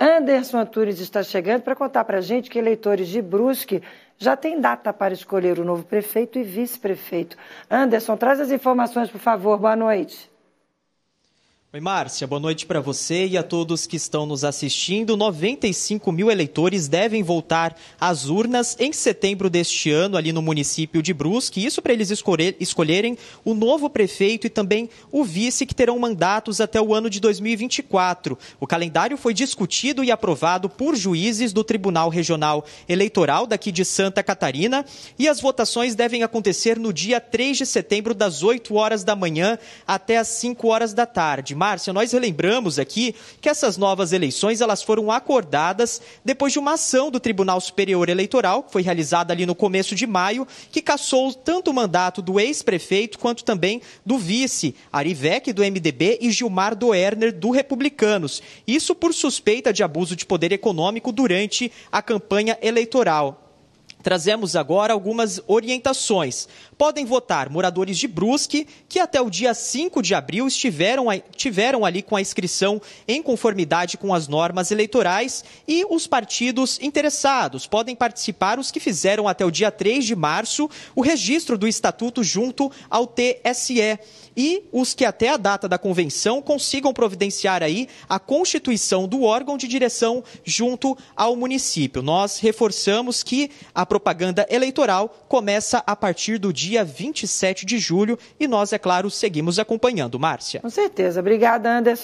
Anderson Antunes está chegando para contar para a gente que eleitores de Brusque já têm data para escolher o novo prefeito e vice-prefeito. Anderson, traz as informações, por favor. Boa noite. Oi, Márcia, boa noite para você e a todos que estão nos assistindo. 95 mil eleitores devem voltar às urnas em setembro deste ano, ali no município de Brusque. Isso para eles escolherem o novo prefeito e também o vice, que terão mandatos até o ano de 2024. O calendário foi discutido e aprovado por juízes do Tribunal Regional Eleitoral daqui de Santa Catarina. E as votações devem acontecer no dia 3 de setembro, das 8 horas da manhã até as 5 horas da tarde. Márcia, nós relembramos aqui que essas novas eleições elas foram acordadas depois de uma ação do Tribunal Superior Eleitoral, que foi realizada ali no começo de maio, que cassou tanto o mandato do ex-prefeito quanto também do vice, Arivec, do MDB, e Gilmar Doerner, do Republicanos. Isso por suspeita de abuso de poder econômico durante a campanha eleitoral. Trazemos agora algumas orientações. Podem votar moradores de Brusque, que até o dia 5 de abril estiveram, tiveram ali com a inscrição em conformidade com as normas eleitorais, e os partidos interessados. Podem participar os que fizeram até o dia 3 de março o registro do estatuto junto ao TSE. E os que até a data da convenção consigam providenciar aí a constituição do órgão de direção junto ao município. Nós reforçamos que a propaganda eleitoral começa a partir do dia 27 de julho e nós, é claro, seguimos acompanhando. Márcia. Com certeza. Obrigada, Anderson.